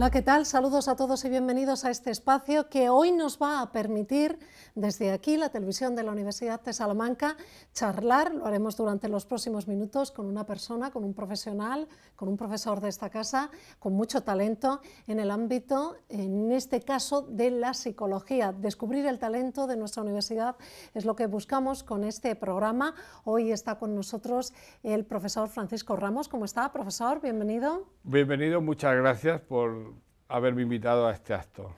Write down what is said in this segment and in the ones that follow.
Hola, ¿qué tal? Saludos a todos y bienvenidos a este espacio que hoy nos va a permitir desde aquí, la televisión de la Universidad de Salamanca, charlar, lo haremos durante los próximos minutos con una persona, con un profesional, con un profesor de esta casa, con mucho talento en el ámbito, en este caso, de la psicología. Descubrir el talento de nuestra universidad es lo que buscamos con este programa. Hoy está con nosotros el profesor Francisco Ramos. ¿Cómo está, profesor? Bienvenido. Bienvenido, muchas gracias por haberme invitado a este acto.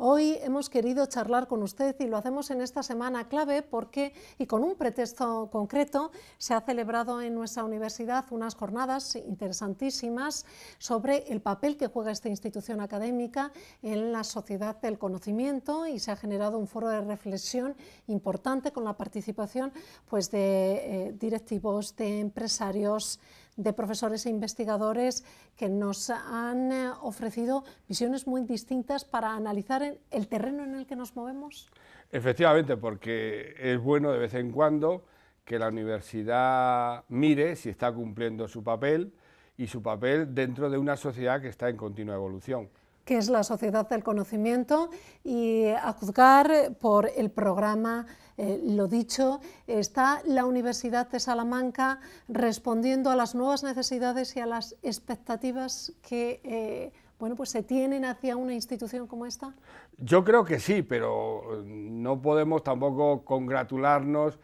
Hoy hemos querido charlar con usted y lo hacemos en esta semana clave porque, y con un pretexto concreto, se ha celebrado en nuestra universidad unas jornadas interesantísimas sobre el papel que juega esta institución académica en la sociedad del conocimiento y se ha generado un foro de reflexión importante con la participación pues, de eh, directivos, de empresarios, de profesores e investigadores que nos han eh, ofrecido visiones muy distintas para analizar el terreno en el que nos movemos? Efectivamente, porque es bueno de vez en cuando que la universidad mire si está cumpliendo su papel y su papel dentro de una sociedad que está en continua evolución que es la sociedad del conocimiento, y a juzgar por el programa eh, lo dicho, está la Universidad de Salamanca respondiendo a las nuevas necesidades y a las expectativas que eh, bueno, pues se tienen hacia una institución como esta? Yo creo que sí, pero no podemos tampoco congratularnos.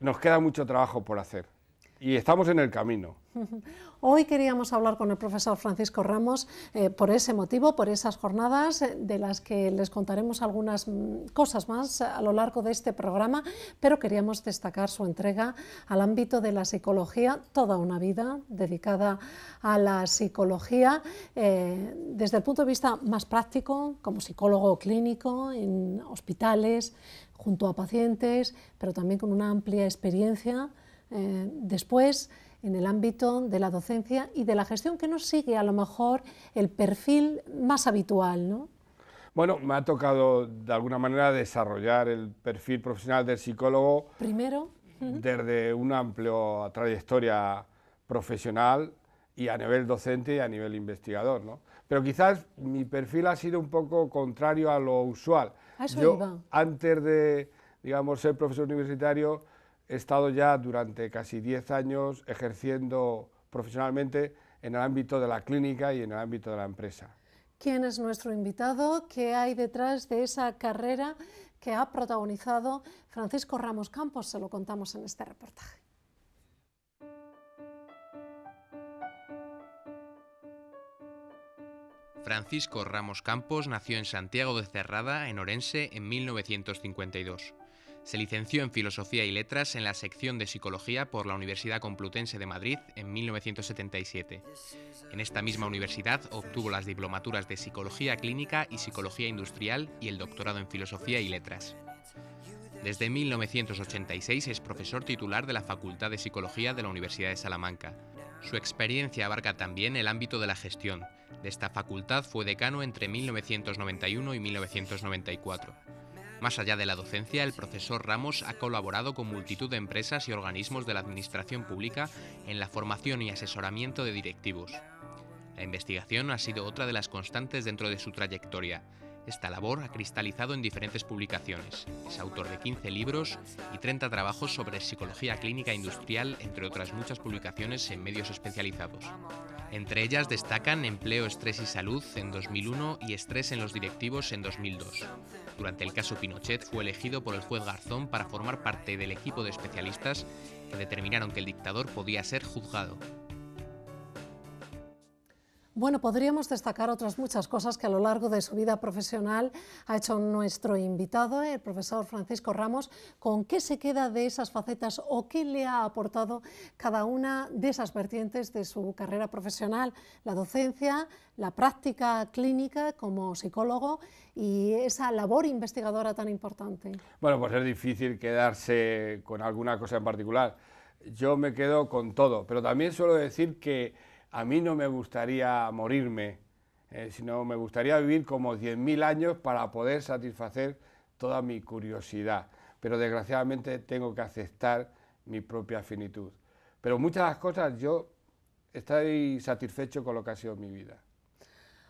Nos queda mucho trabajo por hacer y estamos en el camino. Hoy queríamos hablar con el profesor Francisco Ramos eh, por ese motivo, por esas jornadas eh, de las que les contaremos algunas mm, cosas más a lo largo de este programa, pero queríamos destacar su entrega al ámbito de la psicología, toda una vida dedicada a la psicología eh, desde el punto de vista más práctico, como psicólogo clínico en hospitales, junto a pacientes, pero también con una amplia experiencia eh, después en el ámbito de la docencia y de la gestión que no sigue a lo mejor el perfil más habitual, ¿no? Bueno, me ha tocado de alguna manera desarrollar el perfil profesional del psicólogo. Primero. Desde una amplia trayectoria profesional y a nivel docente y a nivel investigador, ¿no? Pero quizás mi perfil ha sido un poco contrario a lo usual. Yo, antes de, digamos, ser profesor universitario, he estado ya durante casi 10 años ejerciendo profesionalmente en el ámbito de la clínica y en el ámbito de la empresa. ¿Quién es nuestro invitado? ¿Qué hay detrás de esa carrera que ha protagonizado Francisco Ramos Campos? Se lo contamos en este reportaje. Francisco Ramos Campos nació en Santiago de Cerrada, en Orense, en 1952. Se licenció en Filosofía y Letras en la sección de Psicología por la Universidad Complutense de Madrid en 1977. En esta misma universidad obtuvo las diplomaturas de Psicología Clínica y Psicología Industrial y el doctorado en Filosofía y Letras. Desde 1986 es profesor titular de la Facultad de Psicología de la Universidad de Salamanca. Su experiencia abarca también el ámbito de la gestión. De esta facultad fue decano entre 1991 y 1994. Más allá de la docencia, el profesor Ramos ha colaborado con multitud de empresas y organismos de la administración pública en la formación y asesoramiento de directivos. La investigación ha sido otra de las constantes dentro de su trayectoria. Esta labor ha cristalizado en diferentes publicaciones. Es autor de 15 libros y 30 trabajos sobre psicología clínica e industrial, entre otras muchas publicaciones en medios especializados. Entre ellas destacan Empleo, Estrés y Salud en 2001 y Estrés en los directivos en 2002. Durante el caso Pinochet fue elegido por el juez Garzón para formar parte del equipo de especialistas que determinaron que el dictador podía ser juzgado. Bueno, podríamos destacar otras muchas cosas que a lo largo de su vida profesional ha hecho nuestro invitado, el profesor Francisco Ramos. ¿Con qué se queda de esas facetas o qué le ha aportado cada una de esas vertientes de su carrera profesional? La docencia, la práctica clínica como psicólogo y esa labor investigadora tan importante. Bueno, pues es difícil quedarse con alguna cosa en particular. Yo me quedo con todo, pero también suelo decir que a mí no me gustaría morirme, eh, sino me gustaría vivir como 10.000 años para poder satisfacer toda mi curiosidad. Pero desgraciadamente tengo que aceptar mi propia finitud. Pero muchas cosas yo estoy satisfecho con lo que ha sido mi vida.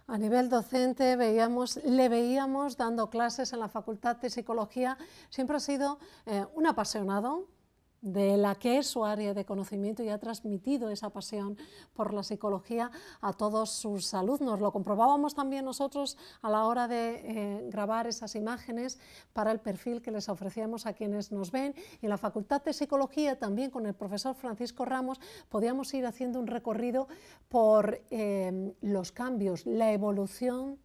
A nivel docente veíamos, le veíamos dando clases en la Facultad de Psicología. Siempre ha sido eh, un apasionado de la que es su área de conocimiento y ha transmitido esa pasión por la psicología a todos sus alumnos. Lo comprobábamos también nosotros a la hora de eh, grabar esas imágenes para el perfil que les ofrecíamos a quienes nos ven. Y en la Facultad de Psicología, también con el profesor Francisco Ramos, podíamos ir haciendo un recorrido por em, los cambios, la evolución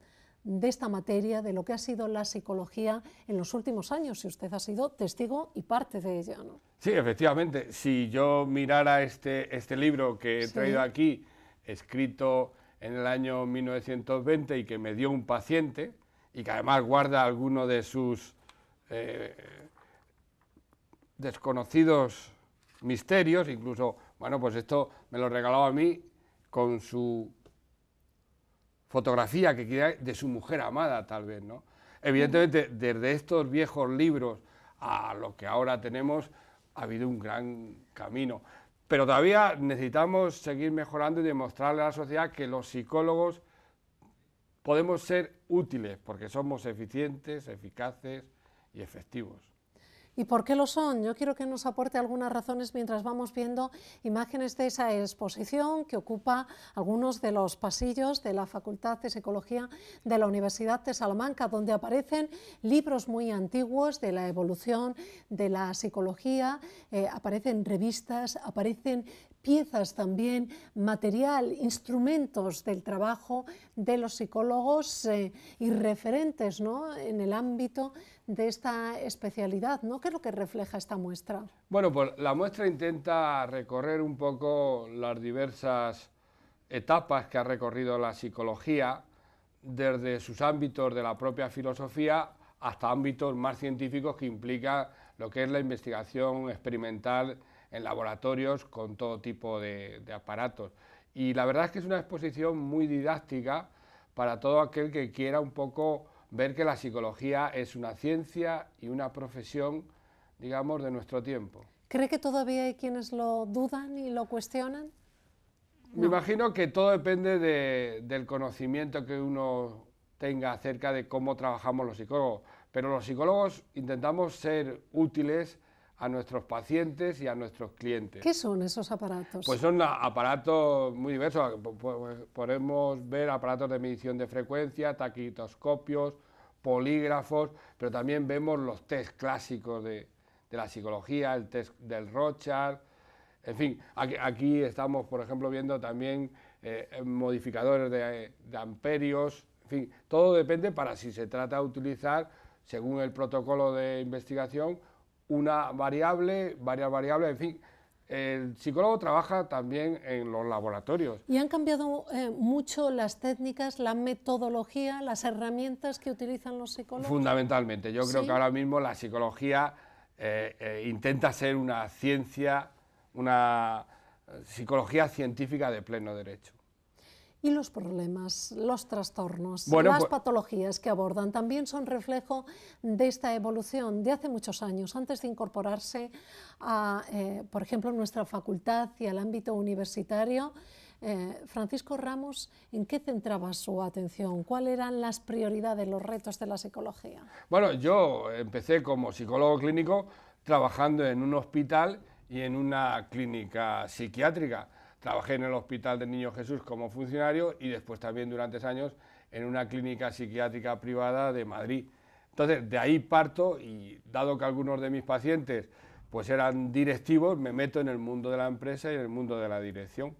de esta materia, de lo que ha sido la psicología en los últimos años, si usted ha sido testigo y parte de ella. ¿no? Sí, efectivamente. Si yo mirara este, este libro que he traído aquí, escrito en el año 1920 y que me dio un paciente, y que además guarda algunos de sus eh, desconocidos misterios, incluso, bueno, pues esto me lo regalaba a mí con su fotografía que de su mujer amada, tal vez, ¿no? Evidentemente, desde estos viejos libros a lo que ahora tenemos, ha habido un gran camino. Pero todavía necesitamos seguir mejorando y demostrarle a la sociedad que los psicólogos podemos ser útiles porque somos eficientes, eficaces y efectivos. ¿Y por qué lo son? Yo quiero que nos aporte algunas razones mientras vamos viendo imágenes de esa exposición que ocupa algunos de los pasillos de la Facultad de Psicología de la Universidad de Salamanca, donde aparecen libros muy antiguos de la evolución de la psicología, eh, aparecen revistas, aparecen piezas también, material, instrumentos del trabajo de los psicólogos eh, y referentes ¿no? en el ámbito de esta especialidad. ¿no? ¿Qué es lo que refleja esta muestra? Bueno, pues la muestra intenta recorrer un poco las diversas etapas que ha recorrido la psicología, desde sus ámbitos de la propia filosofía hasta ámbitos más científicos que implica lo que es la investigación experimental en laboratorios con todo tipo de, aparatos. Y la verdad es que es una exposición muy didáctica para todo aquel que quiera un poco ver que la psicología es una ciencia y una profesión, digamos, de nuestro tiempo. ¿Cree que todavía hay quienes lo dudan y lo cuestionan? Me imagino que todo depende del conocimiento que uno tenga acerca de cómo trabajamos los psicólogos, pero los psicólogos intentamos ser útiles a nuestros pacientes y a nuestros clientes. ¿Qué son esos aparatos? Pues son aparatos muy diversos. Pues podemos ver aparatos de medición de frecuencia, taquitoscopios, polígrafos, pero también vemos los test clásicos de, de la psicología, el test del Rochard. En fin, aquí, estamos, por ejemplo, viendo también eh, modificadores de amperios. En fin, todo depende para si se trata de utilizar, según el protocolo de investigación, una variable, varias variables, en fin. El psicólogo trabaja también en los laboratorios. ¿Y han cambiado eh, mucho las técnicas, la metodología, las herramientas que utilizan los psicólogos? Fundamentalmente. Yo creo que ahora mismo la psicología eh, eh, intenta ser una ciencia, una psicología científica de pleno derecho y los problemas, los trastornos, las pues patologías que abordan también son reflejo de esta evolución de hace muchos años, antes de incorporarse a, eh, por ejemplo, nuestra facultad y al ámbito universitario. Eh, Francisco Ramos, ¿en qué centraba su atención? ¿Cuáles eran las prioridades, los retos de la psicología? Bueno, yo empecé como psicólogo clínico trabajando en un hospital y en una clínica psiquiátrica. Trabajé en el Hospital del Niño Jesús como funcionario y después también durante años en una clínica psiquiátrica privada de Madrid. Entonces, de ahí parto y dado que algunos de mis pacientes pues eran directivos, me meto en el mundo de la empresa y en el mundo de la dirección.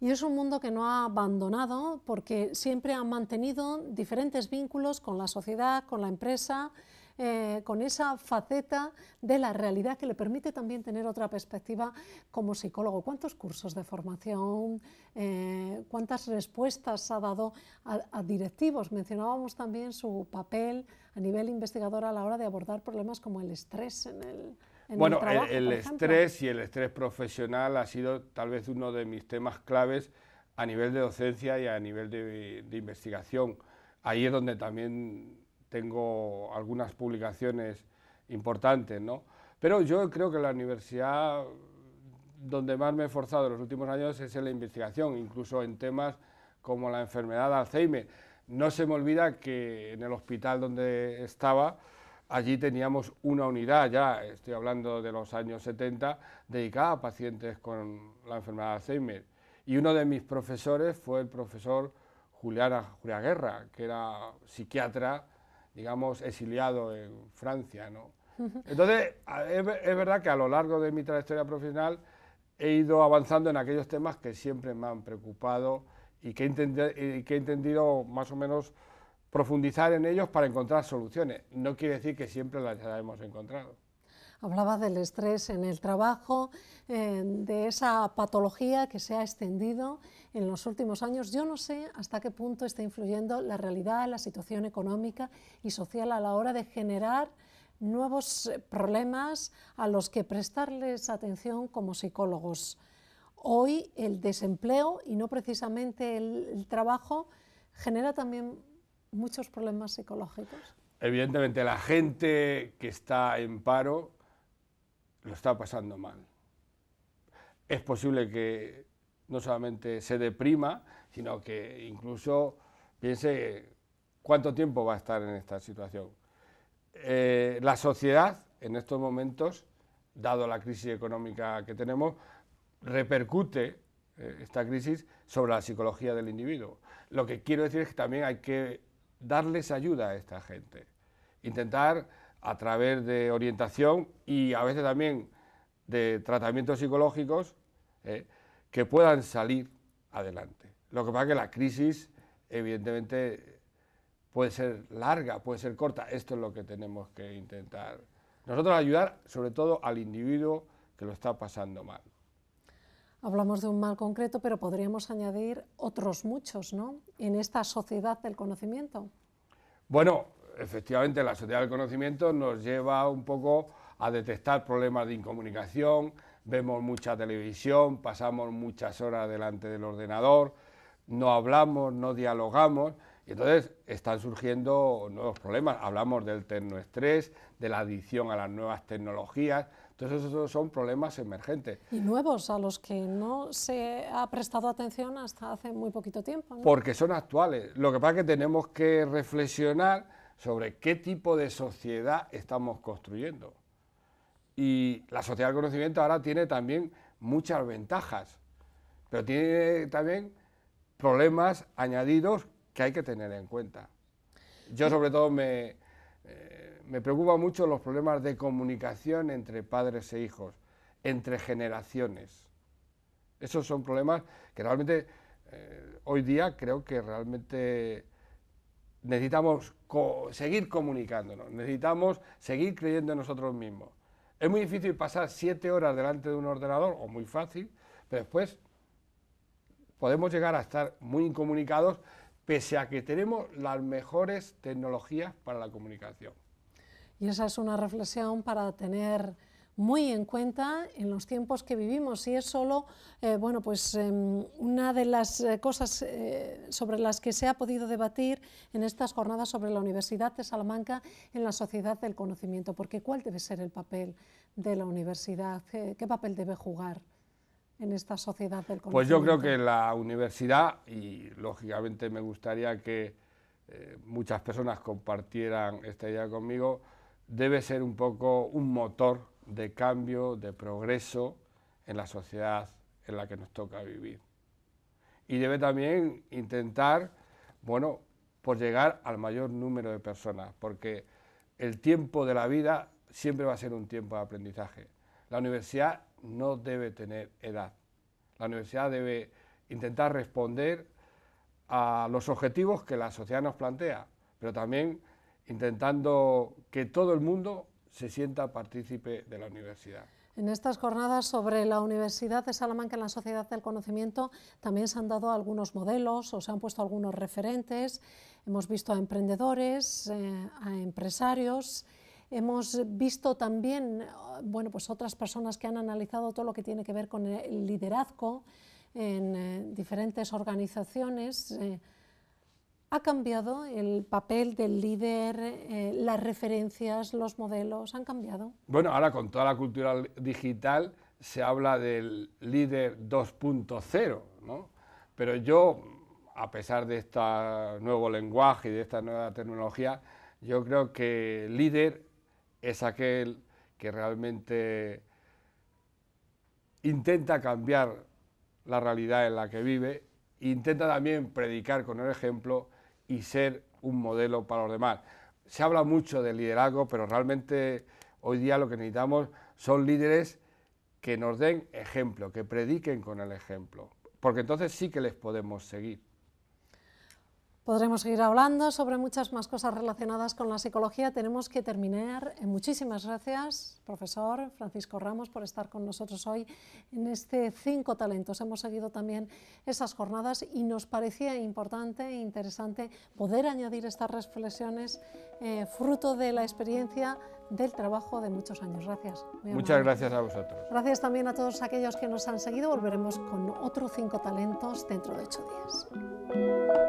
Y es un mundo que no ha abandonado porque siempre han mantenido diferentes vínculos con la sociedad, con la empresa eh, con esa faceta de la realidad que le permite también tener otra perspectiva como psicólogo. ¿Cuántos cursos de formación, eh, cuántas respuestas ha dado a, directivos? Mencionábamos también su papel a nivel investigador a la hora de abordar problemas como el estrés en el, bueno, el, trabajo, el, el estrés y el estrés profesional ha sido tal vez uno de mis temas claves a nivel de docencia y a nivel de, de investigación. Ahí es donde también tengo algunas publicaciones importantes, ¿no? Pero yo creo que la universidad donde más me he forzado en los últimos años es en la investigación, incluso en temas como la enfermedad de Alzheimer. No se me olvida que en el hospital donde estaba, allí teníamos una unidad ya, estoy hablando de los años 70, dedicada a pacientes con la enfermedad de Alzheimer. Y uno de mis profesores fue el profesor Juliana Juliaguerra, Guerra, que era psiquiatra digamos, exiliado en Francia, ¿no? Entonces, es, verdad que a lo largo de mi trayectoria profesional he ido avanzando en aquellos temas que siempre me han preocupado y que he, entendido, que he entendido más o menos profundizar en ellos para encontrar soluciones. No quiere decir que siempre las hayamos encontrado. Hablaba del estrés en el trabajo, eh, de esa patología que se ha extendido en los últimos años. Yo no sé hasta qué punto está influyendo la realidad, la situación económica y social a la hora de generar nuevos eh, problemas a los que prestarles atención como psicólogos. Hoy el desempleo y no precisamente el, el trabajo genera también muchos problemas psicológicos. Evidentemente la gente que está en paro está pasando mal. Es posible que no solamente se deprima, sino que incluso piense cuánto tiempo va a estar en esta situación. Eh, la sociedad en estos momentos, dado la crisis económica que tenemos, repercute eh, esta crisis sobre la psicología del individuo. Lo que quiero decir es que también hay que darles ayuda a esta gente, intentar a través de orientación y a veces también de tratamientos psicológicos eh, que puedan salir adelante. Lo que pasa es que la crisis, evidentemente, puede ser larga, puede ser corta. Esto es lo que tenemos que intentar. Nosotros ayudar sobre todo al individuo que lo está pasando mal. Hablamos de un mal concreto, pero podríamos añadir otros muchos, ¿no? En esta sociedad del conocimiento. Bueno, efectivamente la sociedad del conocimiento nos lleva un poco a detectar problemas de incomunicación, vemos mucha televisión, pasamos muchas horas delante del ordenador, no hablamos, no dialogamos, y entonces están surgiendo nuevos problemas. Hablamos del tecnoestrés, de la adicción a las nuevas tecnologías, entonces esos son problemas emergentes. Y nuevos a los que no se ha prestado atención hasta hace muy poquito tiempo. Porque son actuales. Lo que pasa es que tenemos que reflexionar sobre qué tipo de sociedad estamos construyendo. Y la sociedad del conocimiento ahora tiene también muchas ventajas, pero tiene también problemas añadidos que hay que tener en cuenta. Yo sobre todo me, eh, me preocupa mucho los problemas de comunicación entre padres e hijos, entre generaciones. Esos son problemas que realmente eh, hoy día creo que realmente necesitamos seguir comunicándonos, necesitamos seguir creyendo en nosotros mismos. Es muy difícil pasar siete horas delante de un ordenador, o muy fácil, pero después podemos llegar a estar muy incomunicados, pese a que tenemos las mejores tecnologías para la comunicación. Y esa es una reflexión para tener muy en cuenta en los tiempos que vivimos y es solo eh, bueno, pues, em, una de las eh, cosas eh, sobre las que se ha podido debatir en estas jornadas sobre la Universidad de Salamanca en la sociedad del conocimiento, porque cuál debe ser el papel de la universidad, qué papel debe jugar en esta sociedad del conocimiento. Pues yo creo que la universidad, y lógicamente me gustaría que muchas personas compartieran esta idea conmigo, debe ser un poco un motor de cambio, de progreso en la sociedad en la que nos toca vivir. Y debe también intentar, bueno, por llegar al mayor número de personas, porque el tiempo de la vida siempre va a ser un tiempo de aprendizaje. La universidad no debe tener edad. La universidad debe intentar responder a los objetivos que la sociedad nos plantea, pero también intentando que todo el mundo se sienta partícipe de la universidad. En estas jornadas sobre la Universidad de Salamanca en la Sociedad del Conocimiento también se han dado algunos modelos o se han puesto algunos referentes. Hemos visto a emprendedores, eh, a empresarios. Hemos visto también bueno, pues otras personas que han analizado todo lo que tiene que ver con el liderazgo en eh, diferentes organizaciones. Eh, ha cambiado el papel del líder, eh, las referencias, los modelos, han cambiado. Bueno, ahora con toda la cultura digital se habla del líder 2.0, ¿no? Pero yo, a pesar de este nuevo lenguaje y de esta nueva tecnología, yo creo que líder es aquel que realmente intenta cambiar la realidad en la que vive, intenta también predicar con el ejemplo y ser un modelo para los demás. Se habla mucho de liderazgo, pero realmente hoy día lo que necesitamos son líderes que nos den ejemplo, que prediquen con el ejemplo, porque entonces sí que les podemos seguir. Podremos seguir hablando sobre muchas más cosas relacionadas con la psicología. Tenemos que terminar. Eh, muchísimas gracias, profesor Francisco Ramos, por estar con nosotros hoy en este Cinco Talentos. Hemos seguido también esas jornadas y nos parecía importante e interesante poder añadir estas reflexiones eh, fruto de la experiencia del trabajo de muchos años. Gracias. Muchas gracias a vosotros. Gracias también a todos aquellos que nos han seguido. Volveremos con otro Cinco Talentos dentro de ocho días.